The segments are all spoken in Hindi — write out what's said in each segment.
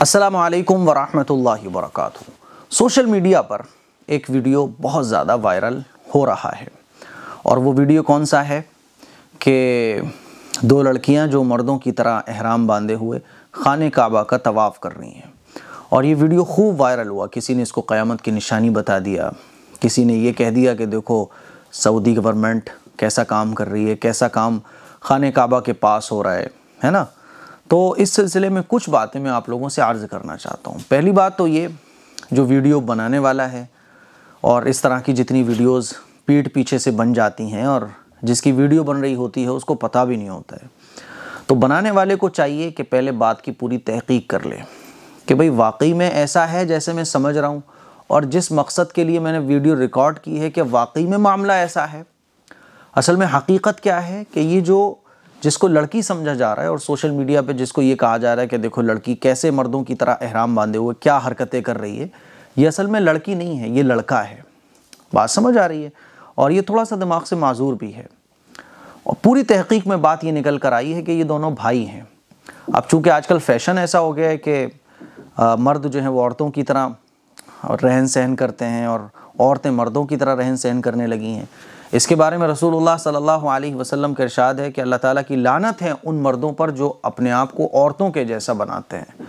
असलकम वरहमल वर्क सोशल मीडिया पर एक वीडियो बहुत ज़्यादा वायरल हो रहा है और वो वीडियो कौन सा है कि दो लड़कियां जो मर्दों की तरह अहराम बांधे हुए खान काबा का तवाफ़ कर रही हैं और ये वीडियो खूब वायरल हुआ किसी ने इसको क़्यामत की निशानी बता दिया किसी ने ये कह दिया कि देखो सऊदी गवर्नमेंट कैसा काम कर रही है कैसा काम खान काबा के पास हो रहा है है ना तो इस सिलसिले में कुछ बातें मैं आप लोगों से अर्ज़ करना चाहता हूँ पहली बात तो ये जो वीडियो बनाने वाला है और इस तरह की जितनी वीडियोस पीठ पीछे से बन जाती हैं और जिसकी वीडियो बन रही होती है उसको पता भी नहीं होता है तो बनाने वाले को चाहिए कि पहले बात की पूरी तहकीक कर ले कि भाई वाकई में ऐसा है जैसे मैं समझ रहा हूँ और जिस मकसद के लिए मैंने वीडियो रिकॉर्ड की है कि वाकई में मामला ऐसा है असल में हकीकत क्या है कि ये जो जिसको लड़की समझा जा रहा है और सोशल मीडिया पे जिसको ये कहा जा रहा है कि देखो लड़की कैसे मर्दों की तरह अहराम बांधे हुए क्या हरकतें कर रही है ये असल में लड़की नहीं है ये लड़का है बात समझ आ रही है और ये थोड़ा सा दिमाग से माजूर भी है और पूरी तहकीक में बात ये निकल कर आई है कि ये दोनों भाई हैं अब चूँकि आजकल फैशन ऐसा हो गया है कि मर्द जो हैं वो औरतों की तरह रहन सहन करते हैं और औरतें मर्दों की तरह रहन सहन करने लगी हैं इसके बारे में रसूलुल्लाह सल्लल्लाहु अलैहि वसल्लम का इरशाद है कि अल्लाह ताला की लानत है उन मर्दों पर जो अपने आप को औरतों के जैसा बनाते हैं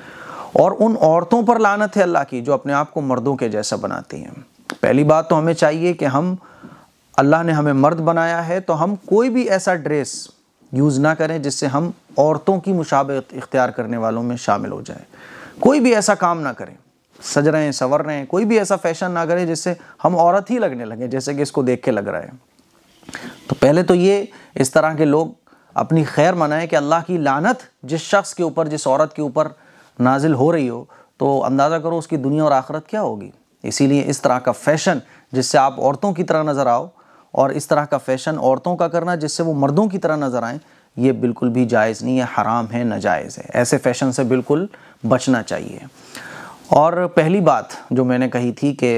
और उन औरतों पर लानत है अल्लाह की जो अपने आप को मर्दों के जैसा बनाती हैं पहली बात तो हमें चाहिए कि हम अल्लाह ने हमें मर्द बनाया है तो हम कोई भी ऐसा ड्रेस यूज़ ना करें जिससे हम औरतों की मुशाबत इख्तियार करने वालों में शामिल हो जाए कोई भी ऐसा काम ना करें सज रहे हैं संवर रहे हैं कोई भी ऐसा फैशन ना करें जिससे हम औरत ही लगने लगें जैसे कि इसको देख के लग रहा है तो पहले तो ये इस तरह के लोग अपनी खैर मनाएं कि अल्लाह की लानत जिस शख्स के ऊपर जिस औरत के ऊपर नाजिल हो रही हो तो अंदाज़ा करो उसकी दुनिया और आखरत क्या होगी इसीलिए इस तरह का फैशन जिससे आप औरतों की तरह नज़र आओ और इस तरह का फैशन औरतों का करना जिससे वो मर्दों की तरह नज़र आएँ ये बिल्कुल भी जायज़ नहीं है हराम है नाजायज़ है ऐसे फैशन से बिल्कुल बचना चाहिए और पहली बात जो मैंने कही थी कि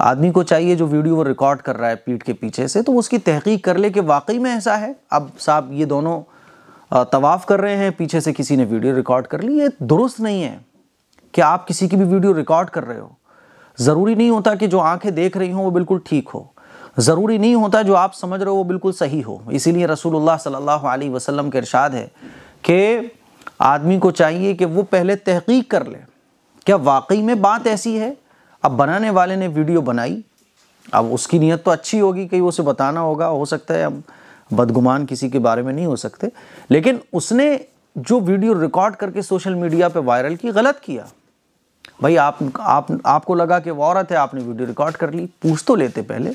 आदमी को चाहिए जो वीडियो वो रिकॉर्ड कर रहा है पीठ के पीछे से तो उसकी तहकीक कर ले कि वाकई में ऐसा है अब साहब ये दोनों तवाफ़ कर रहे हैं पीछे से किसी ने वीडियो रिकॉर्ड कर ली ये दुरुस्त नहीं है कि आप किसी की भी वीडियो रिकॉर्ड कर रहे हो ज़रूरी नहीं होता कि जो आंखें देख रही हों वो बिल्कुल ठीक हो ज़रूरी नहीं होता जो आप समझ रहे हो वो बिल्कुल सही हो इसीलिए रसूलुल्लाह सल्लल्लाहु अलैहि वसल्लम के इरशाद है कि आदमी को चाहिए कि वो पहले तहकीक कर ले क्या वाकई में बात ऐसी है अब बनाने वाले ने वीडियो बनाई अब उसकी नीयत तो अच्छी होगी कहीं उसे बताना होगा हो सकता है अब बदगुमान किसी के बारे में नहीं हो सकते लेकिन उसने जो वीडियो रिकॉर्ड करके सोशल मीडिया पे वायरल की गलत किया भाई आप आप आपको लगा कि वो औरत है आपने वीडियो रिकॉर्ड कर ली पूछ तो लेते पहले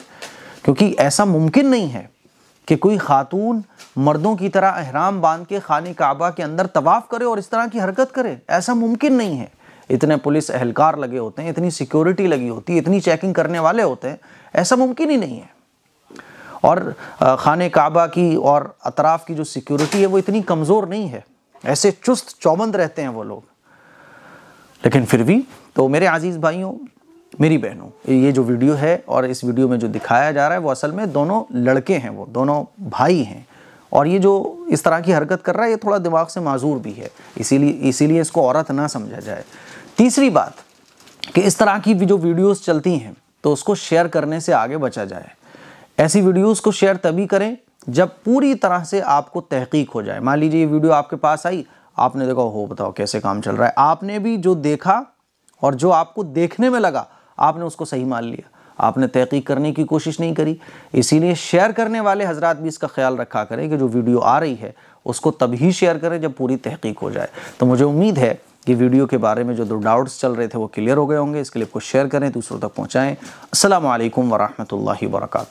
क्योंकि ऐसा मुमकिन नहीं है कि कोई खातून मर्दों की तरह अहराम बांध के खाने काबा के अंदर तवाफ़ करे और इस तरह की हरकत करे ऐसा मुमकिन नहीं है इतने पुलिस एहलकार लगे होते हैं इतनी सिक्योरिटी लगी होती है इतनी चेकिंग करने वाले होते हैं ऐसा मुमकिन ही नहीं है और खान काबा की और अतराफ़ की जो सिक्योरिटी है वो इतनी कमज़ोर नहीं है ऐसे चुस्त चौबंद रहते हैं वो लोग लेकिन फिर भी तो मेरे अज़ीज़ भाइयों मेरी बहनों ये जो वीडियो है और इस वीडियो में जो दिखाया जा रहा है वो असल में दोनों लड़के हैं वो दोनों भाई हैं और ये जो इस तरह की हरकत कर रहा है ये थोड़ा दिमाग से माजूर भी है इसीलिए इसीलिए इसको औरत ना समझा जाए तीसरी बात कि इस तरह की जो वीडियोस चलती हैं तो उसको शेयर करने से आगे बचा जाए ऐसी वीडियोस को शेयर तभी करें जब पूरी तरह से आपको तहकीक हो जाए मान लीजिए ये वीडियो आपके पास आई आपने देखा हो बताओ कैसे काम चल रहा है आपने भी जो देखा और जो आपको देखने में लगा आपने उसको सही मान लिया आपने तहकीक करने की कोशिश नहीं करी इसीलिए शेयर करने वाले हजरात भी इसका ख्याल रखा करें कि जो वीडियो आ रही है उसको तभी शेयर करें जब पूरी तहकीक हो जाए तो मुझे उम्मीद है कि वीडियो के बारे में जो दो डाउट्स चल रहे थे वो क्लियर हो गए होंगे इसके लिए आपको शेयर करें दूसरों तक पहुँचाएँ असल वरहमल वर्का